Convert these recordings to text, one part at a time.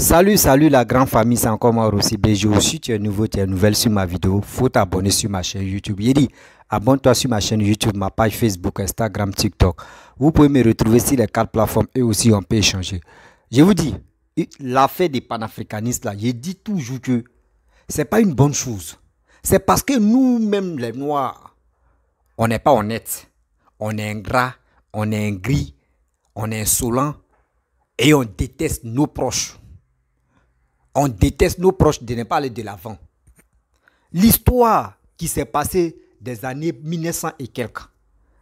Salut, salut la grande famille, c'est encore moi aussi BGO. Si tu es nouveau, tu es nouvelle sur ma vidéo, faut t'abonner sur ma chaîne YouTube. dit, abonne-toi sur ma chaîne YouTube, ma page Facebook, Instagram, TikTok. Vous pouvez me retrouver sur les quatre plateformes et aussi on peut échanger. Je vous dis, l'affaire des panafricanistes là, je dis toujours que c'est pas une bonne chose. C'est parce que nous-mêmes les Noirs, on n'est pas honnêtes. On est ingrat, on est gris, on est insolent et on déteste nos proches on déteste nos proches de ne pas aller de l'avant. L'histoire qui s'est passée des années 1900 et quelques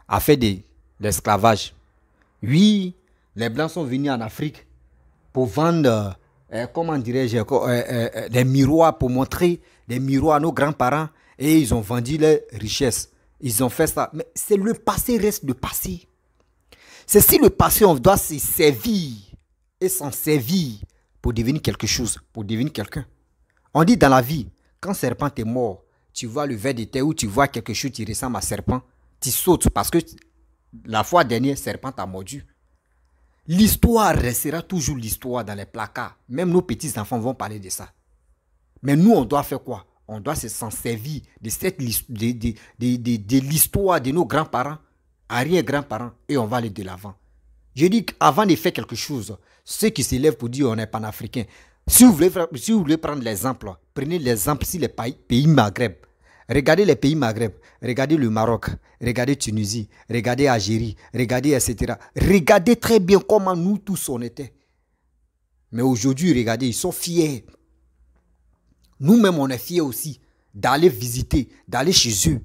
a fait de l'esclavage. Oui, les Blancs sont venus en Afrique pour vendre, euh, euh, comment dirais-je, euh, des miroirs, pour montrer des miroirs à nos grands-parents et ils ont vendu leurs richesses. Ils ont fait ça. Mais c'est le passé reste le passé. C'est si le passé, on doit se servir et s'en servir pour devenir quelque chose, pour devenir quelqu'un. On dit dans la vie, quand serpent est mort, tu vois le verre de terre ou tu vois quelque chose qui ressemble à serpent, tu sautes parce que la fois dernière, serpent t'a mordu. L'histoire restera toujours l'histoire dans les placards. Même nos petits-enfants vont parler de ça. Mais nous, on doit faire quoi On doit s'en servir de, de l'histoire de nos grands-parents, arrière-grands-parents, et on va aller de l'avant. Je dis qu'avant de faire quelque chose, ceux qui s'élèvent pour dire on est panafricain, si voulez, si vous voulez prendre l'exemple, prenez l'exemple sur les pays maghreb. Regardez les pays maghreb, regardez le Maroc, regardez Tunisie, regardez Algérie, regardez etc. Regardez très bien comment nous tous on était. Mais aujourd'hui, regardez, ils sont fiers. Nous-mêmes, on est fiers aussi d'aller visiter, d'aller chez eux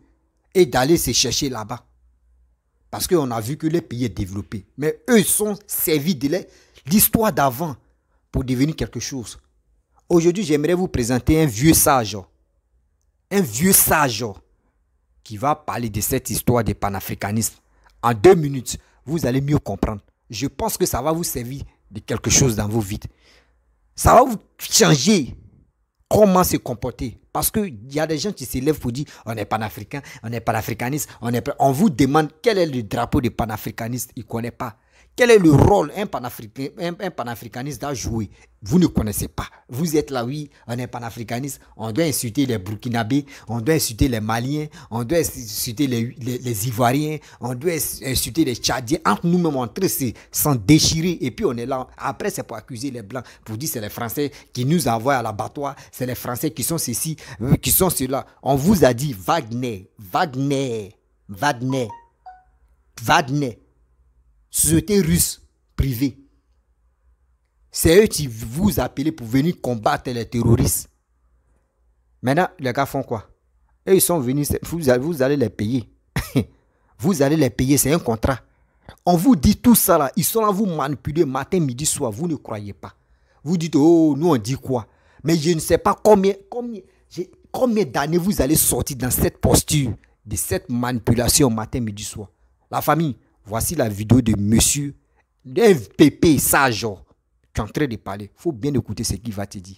et d'aller se chercher là-bas. Parce qu'on a vu que les pays est développés. Mais eux sont servis de l'histoire d'avant pour devenir quelque chose. Aujourd'hui, j'aimerais vous présenter un vieux sage. Un vieux sage qui va parler de cette histoire des panafricanistes. En deux minutes, vous allez mieux comprendre. Je pense que ça va vous servir de quelque chose dans vos vies. Ça va vous changer comment se comporter. Parce qu'il y a des gens qui se lèvent pour dire on est panafricain, on est panafricaniste, on est. On vous demande quel est le drapeau des panafricanistes, ils ne connaissent pas. Quel est le rôle un, panafricaniste a jouer Vous ne connaissez pas. Vous êtes là, oui, on est panafricaniste. On doit insulter les Burkinabés, on doit insulter les Maliens, on doit insulter les, Ivoiriens, on doit insulter les Tchadiens. Entre nous-mêmes, on c'est sans déchirer. Et puis on est là. Après, c'est pour accuser les Blancs, pour dire c'est les Français qui nous envoient à l'abattoir, c'est les Français qui sont ceci, euh, qui sont cela. On vous a dit Wagner, Wagner, Wagner, Wagner société russe privée. C'est eux qui vous appelaient pour venir combattre les terroristes. Maintenant, les gars font quoi Eux, ils sont venus, vous allez, les payer. vous allez les payer, c'est un contrat. On vous dit tout ça là, ils sont là vous manipuler matin, midi, soir, vous ne croyez pas. Vous dites, oh, nous on dit quoi Mais je ne sais pas combien, combien, combien d'années vous allez sortir dans cette posture, de cette manipulation matin, midi, soir. La famille, Voici la vidéo de monsieur FPP sage hein, qui est en train de parler. Il faut bien écouter ce qu'il va te dire.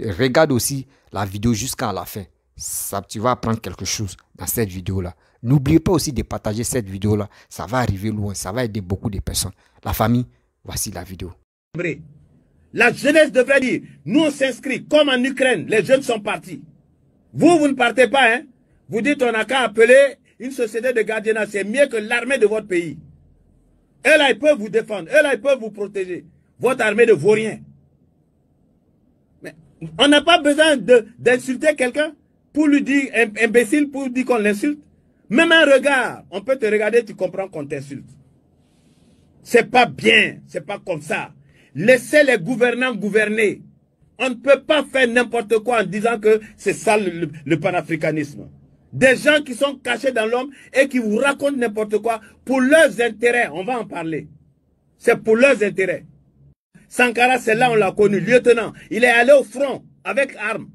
regarde aussi la vidéo jusqu'à la fin. Ça, tu vas apprendre quelque chose dans cette vidéo-là. N'oubliez pas aussi de partager cette vidéo-là. Ça va arriver loin. Ça va aider beaucoup de personnes. La famille, voici la vidéo. La jeunesse devrait dire, nous on s'inscrit comme en Ukraine, les jeunes sont partis. Vous, vous ne partez pas, hein Vous dites, on n'a qu'à appeler une société de gardiennage, c'est mieux que l'armée de votre pays. Elle, là, ils peuvent vous défendre. Elle, là, ils peuvent vous protéger. Votre armée ne vaut rien. Mais on n'a pas besoin d'insulter quelqu'un pour lui dire imbécile, pour dire qu'on l'insulte. Même un regard, on peut te regarder, tu comprends qu'on t'insulte. C'est pas bien, c'est pas comme ça. Laissez les gouvernants gouverner. On ne peut pas faire n'importe quoi en disant que c'est ça le panafricanisme. Des gens qui sont cachés dans l'homme et qui vous racontent n'importe quoi pour leurs intérêts. On va en parler. C'est pour leurs intérêts. Sankara, c'est là on l'a connu, lieutenant. Il est allé au front avec armes.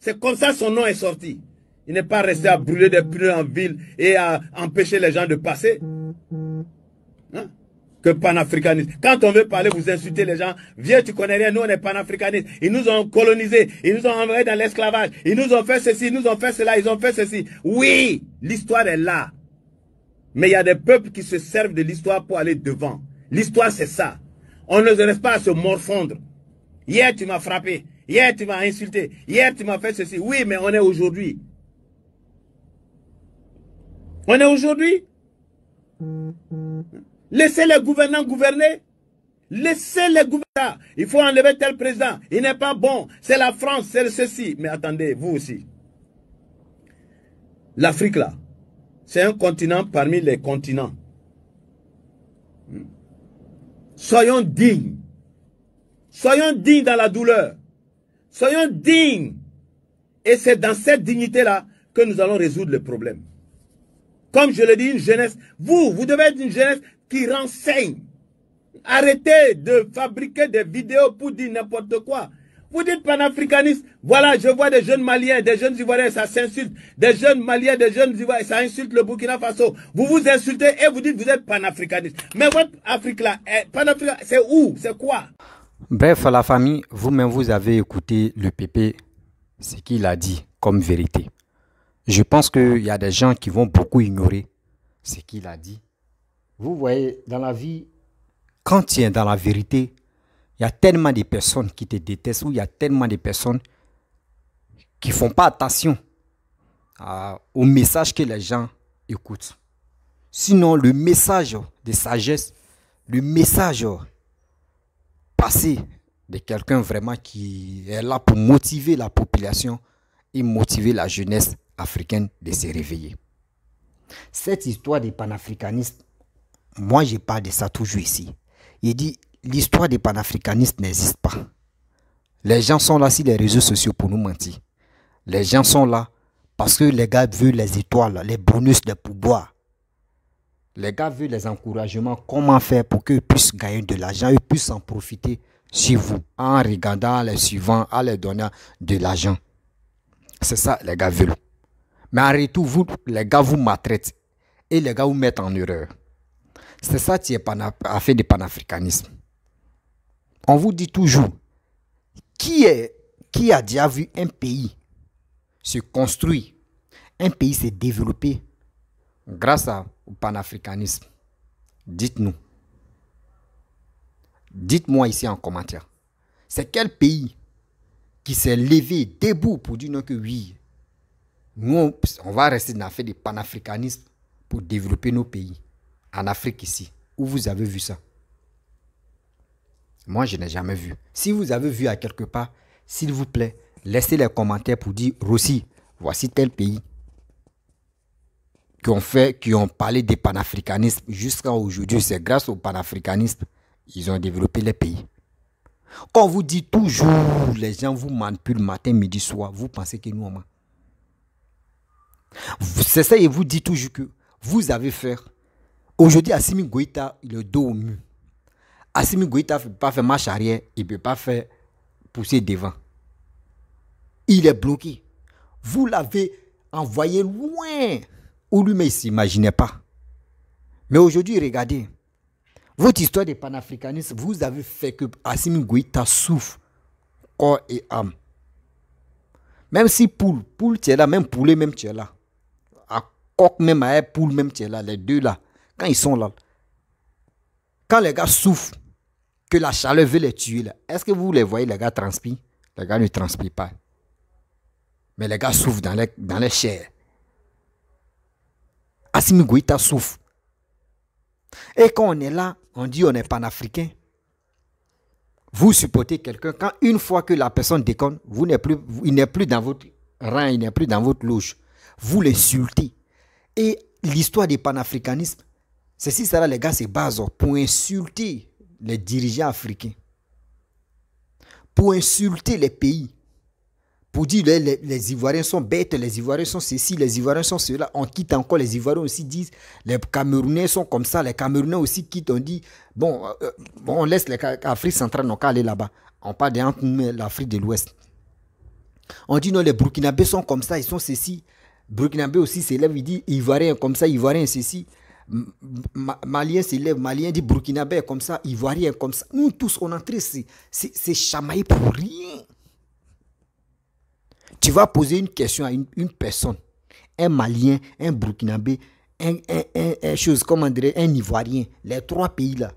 C'est comme ça son nom est sorti. Il n'est pas resté à brûler des pneus en ville et à empêcher les gens de passer. Hein? que panafricaniste. Quand on veut parler, vous insultez les gens. Viens, tu connais rien, nous on est panafricanistes. Ils nous ont colonisés, ils nous ont envoyés dans l'esclavage, ils nous ont fait ceci, ils nous ont fait cela, ils ont fait ceci. Oui, l'histoire est là. Mais il y a des peuples qui se servent de l'histoire pour aller devant. L'histoire, c'est ça. On ne se pas à se morfondre. Hier, tu m'as frappé. Hier, tu m'as insulté. Hier, tu m'as fait ceci. Oui, mais on est aujourd'hui. On est aujourd'hui. Laissez les gouvernants gouverner. Laissez les gouvernants. Il faut enlever tel président. Il n'est pas bon. C'est la France, c'est ceci. Mais attendez, vous aussi. L'Afrique, là, c'est un continent parmi les continents. Hmm. Soyons dignes. Soyons dignes dans la douleur. Soyons dignes. Et c'est dans cette dignité-là que nous allons résoudre le problème. Comme je le dis, une jeunesse, vous, vous devez être une jeunesse qui renseigne. Arrêtez de fabriquer des vidéos pour dire n'importe quoi. Vous dites panafricaniste, voilà, je vois des jeunes Maliens, des jeunes Ivoiriens, ça s'insulte. Des jeunes Maliens, des jeunes Ivoiriens, ça insulte le Burkina Faso. Vous vous insultez et vous dites vous êtes panafricaniste. Mais votre Afrique-là, c'est où C'est quoi Bref, la famille, vous-même, vous avez écouté le PP, ce qu'il a dit comme vérité. Je pense qu'il y a des gens qui vont beaucoup ignorer ce qu'il a dit vous voyez, dans la vie, quand tu es dans la vérité, il y a tellement de personnes qui te détestent ou il y a tellement de personnes qui ne font pas attention au message que les gens écoutent. Sinon, le message de sagesse, le message passé de quelqu'un vraiment qui est là pour motiver la population et motiver la jeunesse africaine de se réveiller. Cette histoire des panafricanistes moi, je parle de ça toujours ici. Il dit, l'histoire des panafricanistes n'existe pas. Les gens sont là sur les réseaux sociaux pour nous mentir. Les gens sont là parce que les gars veulent les étoiles, les bonus de pouvoir. Les gars veulent les encouragements, comment faire pour qu'ils puissent gagner de l'argent, ils puissent en profiter sur vous en regardant les suivants, en les donnant de l'argent. C'est ça, les gars veulent. Mais en retour, vous, les gars vous maltraitent et les gars vous mettent en erreur. C'est ça qui est affaire fait du panafricanisme. On vous dit toujours, qui, a déjà vu un pays se construire, un pays se développer grâce au panafricanisme Dites-nous. Dites-moi ici en commentaire. C'est quel pays qui s'est levé debout pour dire que oui, nous, on va rester dans la des du panafricanisme pour développer nos pays en Afrique ici, où vous avez vu ça Moi, je n'ai jamais vu. Si vous avez vu à quelque part, s'il vous plaît, laissez les commentaires pour dire Rossi, voici tel pays qui ont fait, qui ont parlé des panafricanisme jusqu'à aujourd'hui. C'est grâce au panafricanisme ils ont développé les pays. Quand vous dit toujours, les gens vous manipulent matin, midi, soir, vous pensez que nous, on C'est ça, et vous dites toujours que vous avez fait Aujourd'hui, Assimi Goïta, il est dos au mur. Assimi Goïta ne peut pas faire marche arrière, il ne peut pas faire pousser devant. Il est bloqué. Vous l'avez envoyé loin où lui-même ne s'imaginait pas. Mais aujourd'hui, regardez, votre histoire de panafricanisme, vous avez fait que Assimi Goïta souffre corps et âme. Même si poule, poule tu es là, même poulet, même tu es là. À coq, même à poule, même tu es là, les deux là quand ils sont là, quand les gars souffrent, que la chaleur veut les tuer, est-ce que vous les voyez, les gars transpirent Les gars ne transpirent pas. Mais les gars souffrent dans les, dans les chairs. Assim souffre. Et quand on est là, on dit on est panafricain. Vous supportez quelqu'un quand une fois que la personne déconne, vous plus, il n'est plus dans votre rang, il n'est plus dans votre loge. Vous l'insultez. Et l'histoire du panafricanisme, Ceci sera les gars c'est base pour insulter les dirigeants africains, pour insulter les pays, pour dire les, les, Ivoiriens sont bêtes, les Ivoiriens sont ceci, les Ivoiriens sont cela. On quitte encore, les Ivoiriens aussi disent, les Camerounais sont comme ça, les Camerounais aussi quittent, on dit, bon, euh, euh, bon on laisse l'Afrique centrale, on aller là-bas. On parle de l'Afrique de l'Ouest. On dit non, les Burkinabés sont comme ça, ils sont ceci. Burkinabés aussi s'élève, il dit, Ivoiriens comme ça, Ivoiriens ceci. Malien s'élève, Malien dit Burkinabé comme ça, Ivoirien comme ça. Nous tous, on entre c'est c'est chamaillé pour rien. Tu vas poser une question à une, personne, un Malien, un Burkinabé, un, un, un, un chose, comment dirait, un Ivoirien, les trois pays là.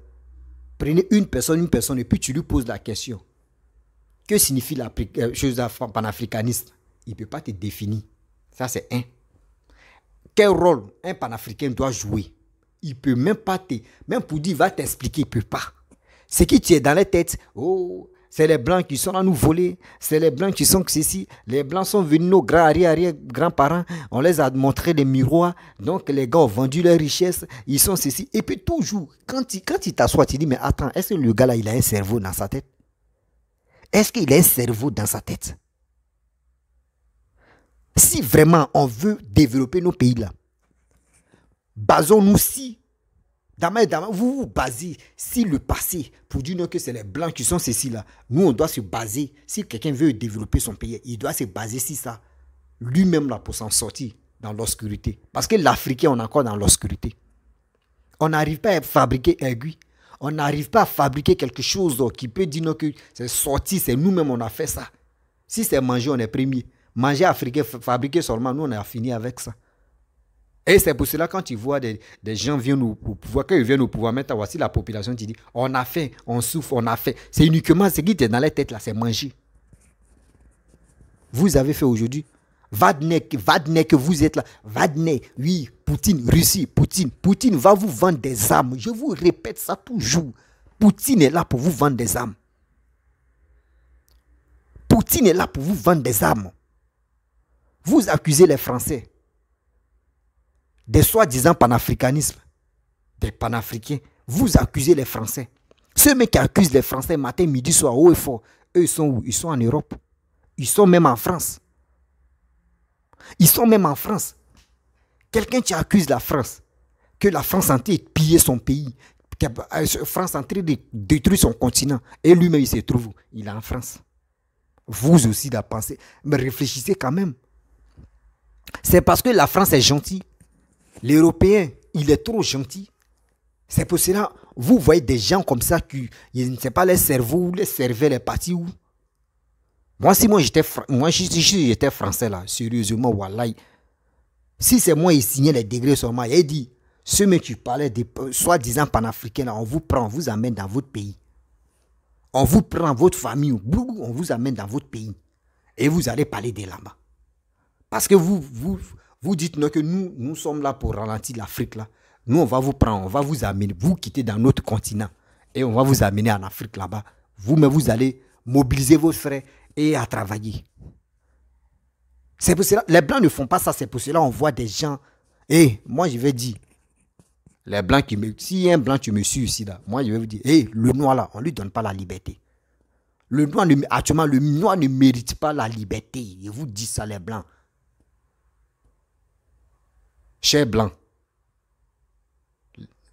Prenez une personne, une personne, et puis tu lui poses la question. Que signifie la euh, chose panafricaniste Il ne peut pas te définir. Ça, c'est un. Quel rôle un panafricain doit jouer il peut même pas même pour dire, va t'expliquer, il peut pas. Ce qui tu dans la tête, oh, c'est les blancs qui sont à nous voler, c'est les blancs qui sont que ceci, les blancs sont venus nos grands arrière, arrière grands parents, on les a montré des miroirs, donc les gars ont vendu leurs richesses, ils sont ceci. Et puis toujours, quand tu quand il t'assoit, tu dis, mais attends, est-ce que le gars là, il a un cerveau dans sa tête Est-ce qu'il a un cerveau dans sa tête Si vraiment on veut développer nos pays là, basons-nous si. vous vous basez si le passé, pour dire que c'est les blancs qui sont ceci-là, nous on doit se baser, si quelqu'un veut développer son pays, il doit se baser si ça, lui-même là pour s'en sortir dans l'obscurité. Parce que l'Africain, on est encore dans l'obscurité. On n'arrive pas à fabriquer aiguille. On n'arrive pas à fabriquer quelque chose qui peut dire que c'est sorti, c'est nous-mêmes, on a fait ça. Si c'est manger, on est premier. Manger africain, fabriquer seulement, nous, on a fini avec ça. Et c'est pour cela, quand tu vois des, gens viennent au, pouvoir, quand ils viennent au pouvoir, maintenant ah, voici la population, tu dis on a faim, on souffre, on a faim. C'est uniquement ce qui est dans la tête là, c'est manger. Vous avez fait aujourd'hui. Vadnek, Vadnek, que vous êtes là. Vadnek, oui, Poutine, Russie, Poutine. Poutine va vous vendre des âmes. Je vous répète ça toujours. Poutine est là pour vous vendre des âmes. Poutine est là pour vous vendre des armes. Vous accusez les Français des soi-disant panafricanisme, des panafricains, vous accusez les Français. Ceux qui accusent les Français matin, midi, soir, haut et fort, eux, ils sont où Ils sont en Europe. Ils sont même en France. Ils sont même en France. Quelqu'un qui accuse la France, que la France entière ait pillé son pays, que la euh, France entière de détruit son continent, et lui-même, il se trouve où Il est en France. Vous aussi, la pensée. Mais réfléchissez quand même. C'est parce que la France est gentille L'Européen, il est trop gentil. C'est pour cela, vous voyez des gens comme ça qui, ne savent pas, les cerveaux, les cerveaux, les parties où. Moi, si moi j'étais, moi, j'étais français là, sérieusement, wallahi, si c'est moi, qui signait les degrés moi, il dit, ce mec, tu parlais des euh, soi-disant panafricains là, on vous prend, on vous amène dans votre pays. On vous prend votre famille, on vous amène dans votre pays. Et vous allez parler des là Parce que vous, vous, vous dites non, que nous, nous sommes là pour ralentir l'Afrique. là. Nous, on va vous prendre, on va vous amener, vous quitter dans notre continent. Et on va vous amener en Afrique là-bas. Vous, mais vous allez mobiliser vos frères et à travailler. C'est pour cela, les Blancs ne font pas ça. C'est pour cela on voit des gens. Et eh, moi, je vais dire, les Blancs qui me... Si un Blanc, tu me suis ici, là, moi, je vais vous dire, hé, eh, le Noir, là, on ne lui donne pas la liberté. Le Noir, actuellement, le Noir ne mérite pas la liberté. Je vous dis ça, les Blancs. Cher blanc.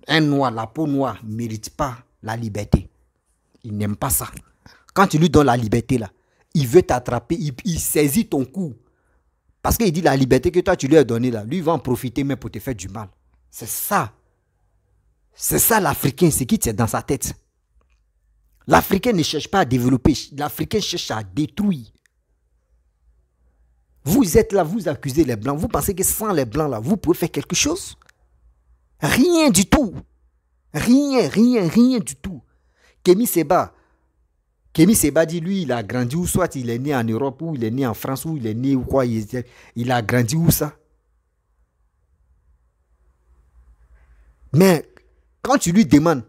Un noir, la peau noire, ne mérite pas la liberté. Il n'aime pas ça. Quand tu lui donnes la liberté, là, il veut t'attraper, il, saisit ton cou. Parce qu'il dit la liberté que toi tu lui as donnée, là, lui va en profiter mais pour te faire du mal. C'est ça. C'est ça l'Africain, c'est qui tient dans sa tête. L'Africain ne cherche pas à développer, l'Africain cherche à détruire. Vous êtes là, vous accusez les Blancs. Vous pensez que sans les Blancs, là, vous pouvez faire quelque chose Rien du tout. Rien, rien, rien du tout. Kémy Seba. Kémy Seba dit, lui, il a grandi où Soit il est né en Europe, ou il est né en France, ou il est né ou quoi Il, il a grandi où ça Mais quand tu lui demandes,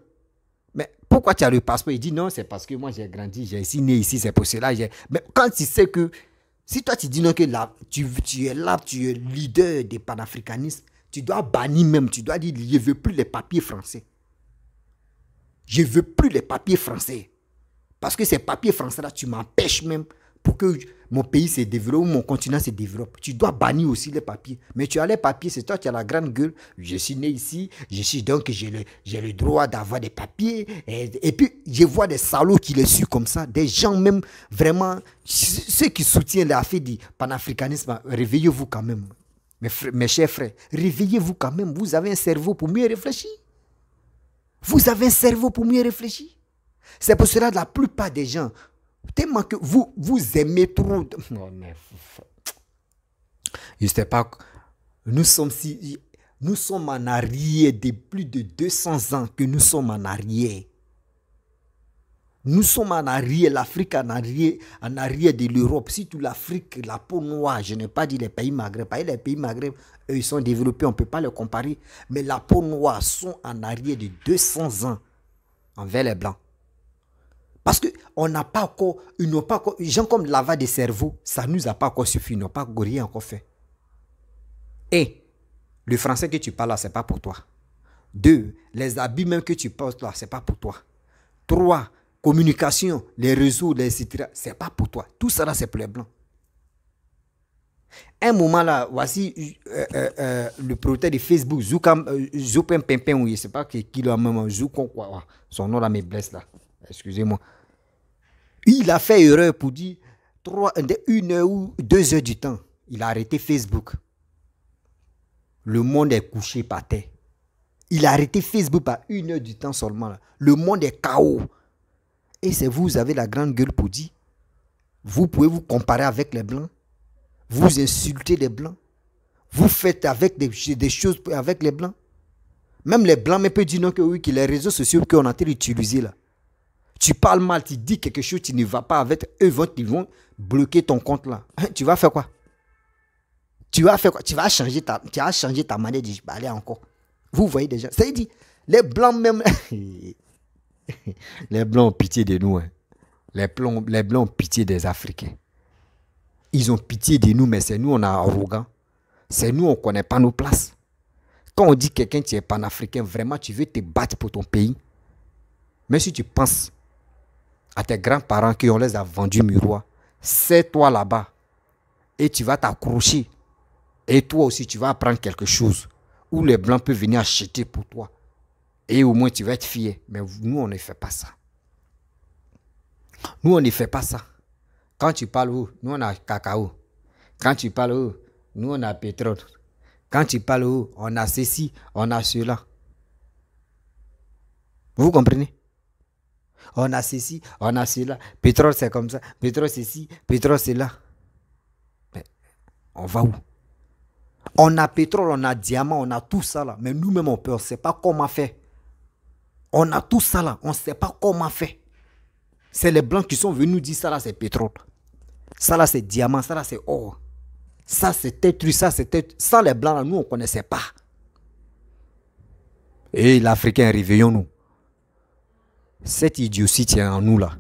mais pourquoi tu as le passeport Il dit non, c'est parce que moi j'ai grandi, j'ai ici, né ici, c'est pour cela. Mais quand il sait que si toi tu dis non que tu, tu, es là, tu es leader des panafricanistes, tu dois bannir même, tu dois dire je ne veux plus les papiers français. Je ne veux plus les papiers français. Parce que ces papiers français-là, tu m'empêches même pour que mon pays se développe, mon continent se développe. Tu dois bannir aussi les papiers. Mais tu as les papiers, c'est toi qui as la grande gueule. Je suis né ici, je suis donc, j'ai le, j'ai le droit d'avoir des papiers. Et, puis, je vois des salauds qui les suivent comme ça, des gens même vraiment, ceux qui soutiennent l'affaire du panafricanisme, réveillez-vous quand même. Mes, mes chers frères, réveillez-vous quand même. Vous avez un cerveau pour mieux réfléchir. Vous avez un cerveau pour mieux réfléchir. C'est pour cela que la plupart des gens Tellement que vous, vous aimez trop. Non, oh, mais. Je ne sais pas. Nous sommes, si, nous sommes en arrière de plus de 200 ans que nous sommes en arrière. Nous sommes en arrière, l'Afrique en arrière, en arrière de l'Europe. si tout l'Afrique, la peau noire, je n'ai pas dit les pays maghreb. Les pays maghreb, eux, ils sont développés, on ne peut pas les comparer. Mais la peau noire sont en arrière de 200 ans envers les blancs. Parce que on n'a pas encore, ils n'ont pas encore, gens comme Lava de cerveau, ça ne nous a pas encore suffi, ils n'ont pas rien encore fait. Et le français que tu parles là, n'est pas pour toi. Deux, les habits même que tu portes là, n'est pas pour toi. Trois, communication, les réseaux, les Ce n'est pas pour toi. Tout ça là, c'est pour les blancs. Un moment là, voici euh, euh, euh le propriétaire de Facebook, Zoukam, euh, Zoupin Pimpin, je ne sais pas qui, qui l'a même, Zoukon, son nom là me blesse là. Excusez-moi. Il a fait erreur pour dire une heure ou deux heures du temps. Il a arrêté Facebook. Le monde est couché par terre. Il a arrêté Facebook par une heure du temps seulement. Le monde est chaos. Et c'est vous, avez la grande gueule pour dire. Vous pouvez vous comparer avec les blancs. Vous insultez les blancs. Vous faites avec des, choses avec les blancs. Même les blancs me peuvent dire non que oui, que les réseaux sociaux qu'on a été utilisés là. Tu parles mal, tu dis quelque chose, tu ne vas pas avec eux, ils vont bloquer ton compte là. Hein, tu vas faire quoi Tu vas faire quoi Tu vas changer ta, tu vas changer ta manière de parler encore. Vous voyez déjà. Ça dit, les blancs même. les blancs ont pitié de nous. Hein. Les, blancs, les blancs ont pitié des Africains. Ils ont pitié de nous, mais c'est nous, on est arrogant. C'est nous, on ne connaît pas nos places. Quand on dit quelqu'un, tu es panafricain, vraiment, tu veux te battre pour ton pays. Mais si tu penses à tes grands-parents qui ont les a vendus miroir. C'est toi là-bas. Et tu vas t'accrocher. Et toi aussi, tu vas apprendre quelque chose. Où les blancs peuvent venir acheter pour toi. Et au moins, tu vas être fier. Mais nous, on ne fait pas ça. Nous, on ne fait pas ça. Quand tu parles, nous, on a cacao. Quand tu parles, nous, on a pétrole. Quand tu parles, on a ceci, on a cela. Vous comprenez on a ceci, on a cela, pétrole c'est comme ça, pétrole c'est ceci, pétrole c'est là. on va où On a pétrole, on a diamant, on a tout ça là, mais nous-mêmes on on ne sait pas comment faire. On a tout ça là, on ne sait pas comment faire. C'est les blancs qui sont venus nous dire ça là c'est pétrole, ça là c'est diamant, ça là c'est or. Ça c'était truc, ça c'était... Ça les blancs là, nous on ne connaissait pas. Et l'Africain, réveillons-nous. Cette idiotie tient en nous là.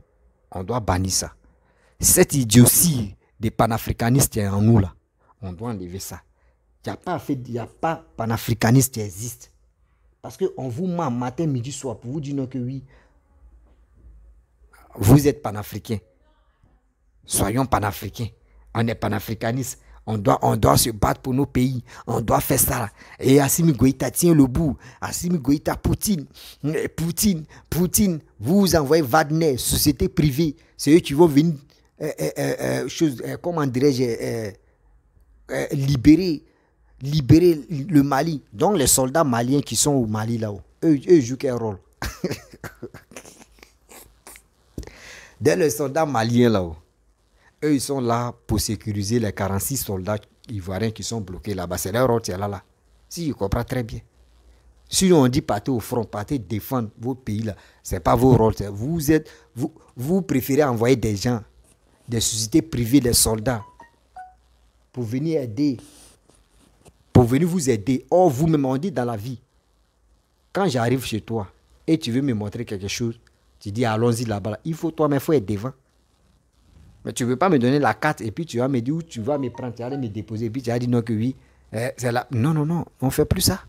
On doit bannir ça. Cette idiotie des panafricanistes tient en nous là. On doit enlever ça. Il n'y a pas, pas panafricaniste qui existe. Parce qu'on vous ment matin, midi, soir pour vous dire que oui, vous êtes panafricain. Soyons panafricains. On est panafricaniste. On doit, on doit se battre pour nos pays. On doit faire ça. Et Assimi Goïta tient le bout. Assimi Goïta, Poutine, eh, Poutine, Poutine, vous envoyez Wagner, société privée. C'est eux qui vont venir, eh, eh, comment dirais-je, libérer, libérer le Mali. Donc les soldats maliens qui sont au Mali là-haut, eux, eux jouent quel rôle Dès les soldats maliens là-haut, eux, ils sont là pour sécuriser les 46 soldats ivoiriens qui sont bloqués là-bas. C'est leur rôle, c'est là, là. Si, je comprends très bien. Si on dit partez au front, partez défendre vos pays là, c'est pas vos rôles. Vous, êtes, vous, vous préférez envoyer des gens, des sociétés privées, des soldats, pour venir aider, pour venir vous aider. Or, vous me demandez dans la vie, quand j'arrive chez toi et tu veux me montrer quelque chose, tu dis allons-y là-bas, il faut toi, mais il faut être devant. Mais tu ne veux pas me donner la carte et puis tu vas me dire où tu vas me prendre, tu vas aller me déposer et puis tu vas dire non que oui. Eh, non, non, non, on ne fait plus ça.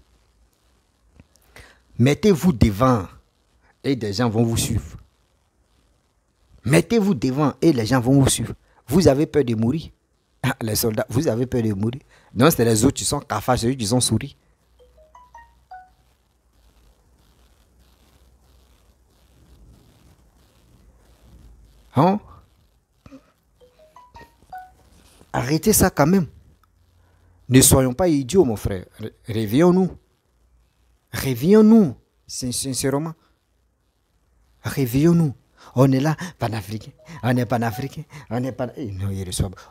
Mettez-vous devant et des gens vont vous suivre. Mettez-vous devant et les gens vont vous suivre. Vous avez peur de mourir. Ah, les soldats, vous avez peur de mourir. Non, c'est les autres qui sont cafards, eux qui sont souris. Hein? Arrêtez ça quand même. Ne soyons pas idiots, mon frère. Réveillons-nous. Réveillons-nous, sincèrement. Réveillons-nous. On est là, panafricain. On est panafricain. On est, pan... Eh, non,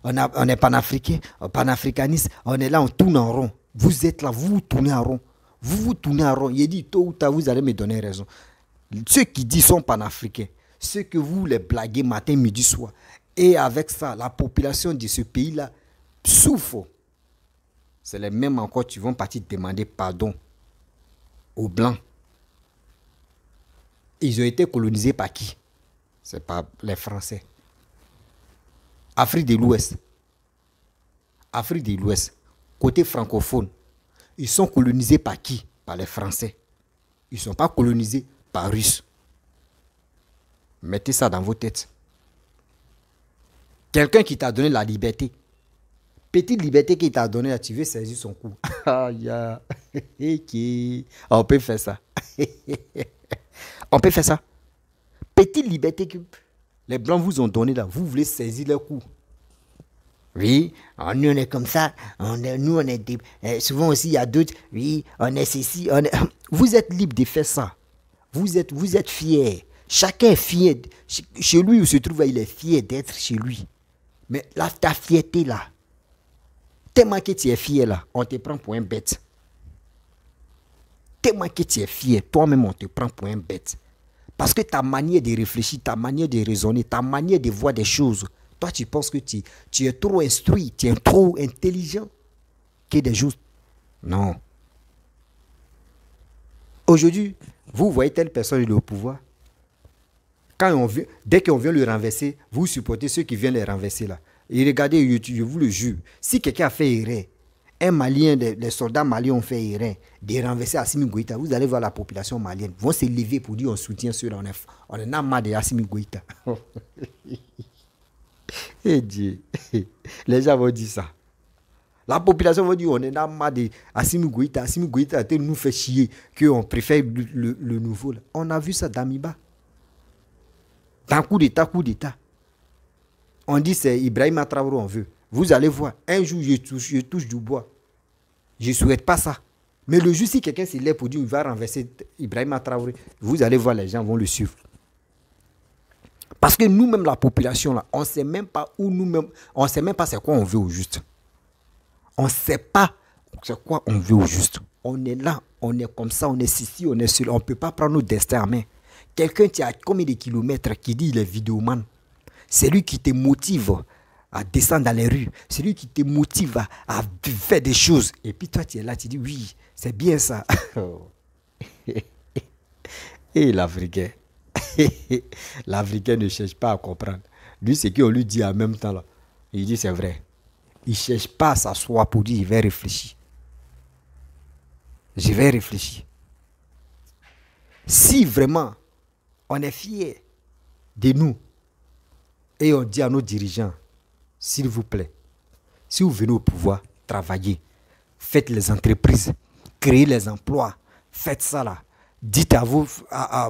on, on est panafricain, panafricaniste. On est là, on tourne en rond. Vous êtes là, vous, vous tournez en rond. Vous vous tournez en rond. Il dit tôt ou tard, vous allez me donner raison. Ceux qui disent sont panafricains, ceux que vous les blaguez matin, midi, soir, et avec ça, la population de ce pays-là souffre. C'est les mêmes encore qui vont partir demander pardon aux Blancs. Ils ont été colonisés par qui C'est par les Français. Afrique de l'Ouest. Afrique de l'Ouest, côté francophone, ils sont colonisés par qui Par les Français. Ils ne sont pas colonisés par Russes. Mettez ça dans vos têtes. Quelqu'un qui t'a donné la liberté. Petite liberté qu'il t'a donnée, tu veux saisir son cou. Ah, on peut faire ça. On peut faire ça. Petite liberté que les Blancs vous ont donnée là, vous voulez saisir leur coup Oui, nous on est comme ça, on nous on est eh, souvent aussi il y a d'autres, oui, on est ceci, on vous êtes libre de faire ça. Vous êtes, vous êtes fier. Chacun est fier. Chez lui où se trouve, il est fier d'être chez lui. Mais ta fierté là, tellement que tu es fier là, on te prend pour un bête. Tellement que tu es fier, toi-même on te prend pour un bête. Parce que ta manière de réfléchir, ta manière de raisonner, ta manière de voir des choses, toi tu penses que tu, tu es trop instruit, tu es trop intelligent que des choses. Non. Aujourd'hui, vous voyez telle personne, au pouvoir. Quand on vient, dès qu'on vient le renverser, vous supportez ceux qui viennent les renverser là. Et regardez YouTube, je vous le jure. Si quelqu'un a fait erreur, un Malien, des, les soldats maliens ont fait erreur, de renverser Assimi Goïta, vous allez voir la population malienne, vont se lever pour dire on soutient ceux-là, on, est, en a de Assimi Goïta. Et eh Dieu, les gens vont dire ça. La population va dire on est en amade de Assimi Goïta, Assimi Goïta nous fait chier, qu'on préfère le, nouveau. On a vu ça d'Amiba coup d'État, coup d'État. On dit c'est Ibrahim Traoré, on veut. Vous allez voir, un jour, je touche, du bois. Je ne souhaite pas ça. Mais le jour, si quelqu'un s'il lève pour dire, il va renverser Ibrahim Traoré, vous allez voir, les gens vont le suivre. Parce que nous-mêmes, la population, là, on ne sait même pas où nous-mêmes, on ne sait même pas c'est quoi on veut au juste. On ne sait pas c'est quoi on veut au juste. On est là, on est comme ça, on est ici, on est sur, on ne peut pas prendre nos destins en main. Quelqu'un qui a combien de kilomètres qui dit il est vidéoman C'est lui qui te motive à descendre dans les rues. C'est lui qui te motive à, faire des choses. Et puis toi, tu es là, tu dis oui, c'est bien ça. Et l'Africain, l'Africain ne cherche pas à comprendre. Lui, ce qu'on lui dit en même temps, là, il dit c'est vrai. Il ne cherche pas à s'asseoir pour dire je vais réfléchir. Je vais réfléchir. Si vraiment on est fiers de nous. Et on dit à nos dirigeants, s'il vous plaît, si vous venez au pouvoir, travaillez, faites les entreprises, créez les emplois, faites ça là. Dites à vos, à,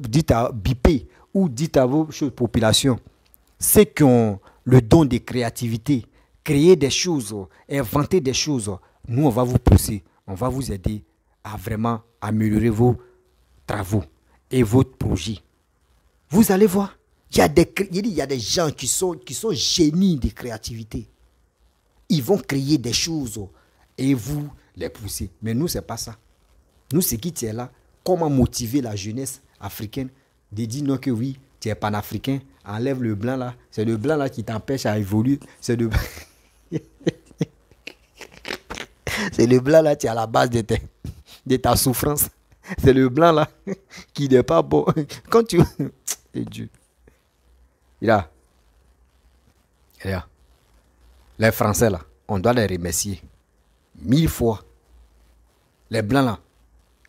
dites à BP ou dites à vos populations, ceux qui ont le don de créativité, créer des choses, inventer des choses, nous on va vous pousser, on va vous aider à vraiment améliorer vos travaux et votre projet. Vous allez voir. Il y a des, il y des gens qui sont, qui sont génies de créativité. Ils vont créer des choses oh, et vous les poussez. Mais nous, c'est pas ça. Nous, ce qui est là, comment motiver la jeunesse africaine de dire non que oui, tu es panafricain, enlève le blanc là. C'est le blanc là qui t'empêche à évoluer. C'est le... blanc là qui est à la base de ta souffrance. C'est le blanc là qui n'est pas bon. Quand tu. C'est Dieu. Il a. Il a. Les Français là, on doit les remercier mille fois. Les blancs là,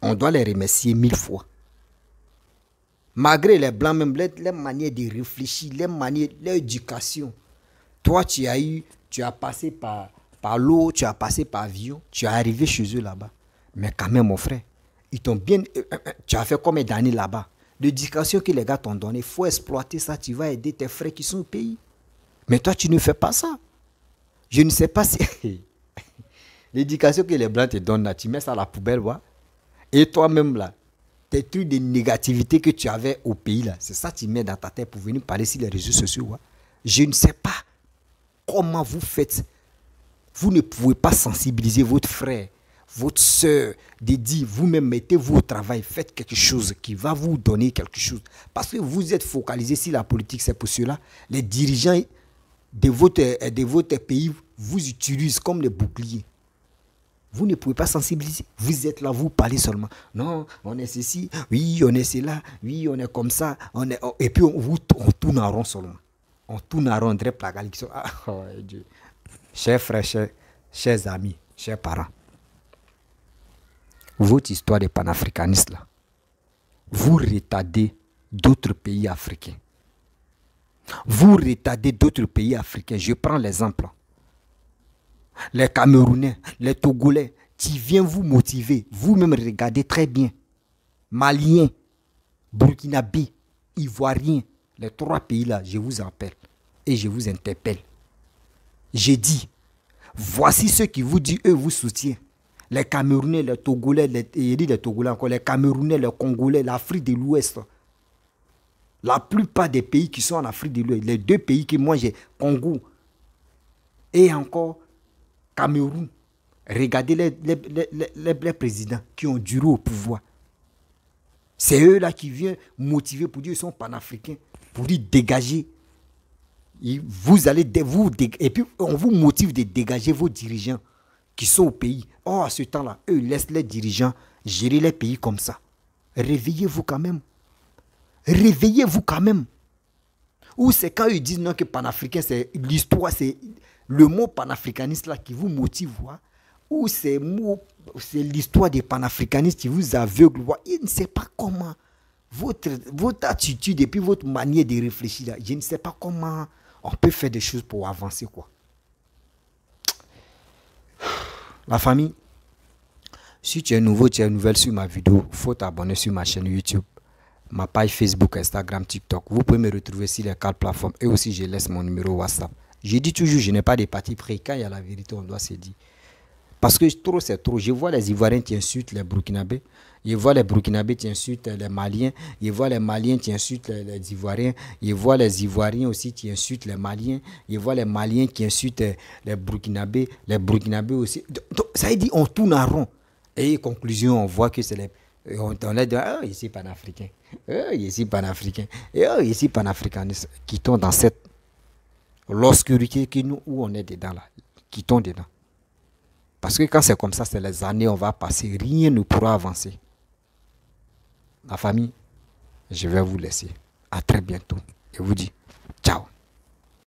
on doit les remercier mille fois. Malgré les blancs, même les, manières de réfléchir, les manières, l'éducation. Toi, tu as eu, tu as passé par, par l'eau, tu as passé par avion, tu es arrivé chez eux là-bas. Mais quand même, mon frère, ils bien. Euh, euh, euh, tu as fait comme d'années là-bas. L'éducation que les gars t'ont donnée, il faut exploiter ça. Tu vas aider tes frères qui sont au pays. Mais toi, tu ne fais pas ça. Je ne sais pas si. L'éducation que les blancs te donnent tu mets ça à la poubelle, Et toi-même là, tes trucs de négativité que tu avais au pays là, c'est ça que tu mets dans ta tête pour venir parler sur les réseaux sociaux, Je ne sais pas comment vous faites. Vous ne pouvez pas sensibiliser votre frère votre soeur de vous-même, mettez-vous au travail, faites quelque chose qui va vous donner quelque chose. Parce que vous êtes focalisé si la politique, c'est pour cela. Les dirigeants de votre, euh, de votre pays vous utilisent comme les boucliers. Vous ne pouvez pas sensibiliser. Vous êtes là, vous parlez seulement. Non, on est ceci, oui, on est cela, oui, on est comme ça. On est, oh. et puis on, vous, on tourne en rond seulement. On tourne en rond, la galaxie. Ah, oh, Dieu. Chers frères, chers amis, chers parents votre histoire de panafricanisme là, vous retardez d'autres pays africains. Vous retardez d'autres pays africains. Je prends l'exemple. Les Camerounais, les Togolais, qui viennent vous motiver, vous-même regardez très bien. Maliens, Burkinabé, Ivoiriens, les trois pays-là, je vous appelle et je vous interpelle. J'ai dit, voici ceux qui vous disent, eux vous soutiennent les Camerounais, les Togolais, les, les Camerounais, les Congolais, l'Afrique de l'Ouest. La plupart des pays qui sont en Afrique de l'Ouest, les deux pays que moi j'ai, Congo et encore Cameroun, regardez les, présidents qui ont duré au pouvoir. C'est eux-là qui viennent motiver pour dire qu'ils sont panafricains, pour dire dégager. vous allez, vous, et puis on vous motive de dégager vos dirigeants qui sont au pays. Oh à ce temps-là, eux laissent les dirigeants gérer les pays comme ça. Réveillez-vous quand même. Réveillez-vous quand même. Ou c'est quand ils disent non que panafricain, c'est l'histoire, c'est le mot panafricaniste là qui vous motive. Hein. Ou c'est l'histoire des panafricanistes qui vous aveugle. Ils hein. Il ne sait pas comment. Votre, votre attitude et puis votre manière de réfléchir là, je ne sais pas comment on peut faire des choses pour avancer quoi. La famille, si tu es nouveau, tu es nouvelle sur ma vidéo, faut t'abonner sur ma chaîne YouTube, ma page Facebook, Instagram, TikTok. Vous pouvez me retrouver sur les quatre plateformes et aussi je laisse mon numéro WhatsApp. Je dis toujours, je n'ai pas de parti près. Quand il y a la vérité, on doit se dire. Parce que trop, c'est trop. Je vois les Ivoiriens qui insultent les Burkinabés. Ils voient les Burkinabés qui insultent les Maliens. Ils voient les Maliens qui insultent les, Ivoiriens. Ils voient les Ivoiriens aussi qui insultent les Maliens. Ils voient les Maliens qui insultent les Burkinabés. Les Burkinabés aussi. Ça ça dit, on tourne en rond. Et conclusion, on voit que c'est les on, est de, oh, ici panafricain, oh, ici panafricain, et oh, ici panafricaniste. Quittons dans cette l'obscurité que nous, où on est dedans là. Quittons dedans. Parce que quand c'est comme ça, c'est les années on va passer, rien ne pourra avancer ma famille, je vais vous laisser. À très bientôt. Et vous dis ciao.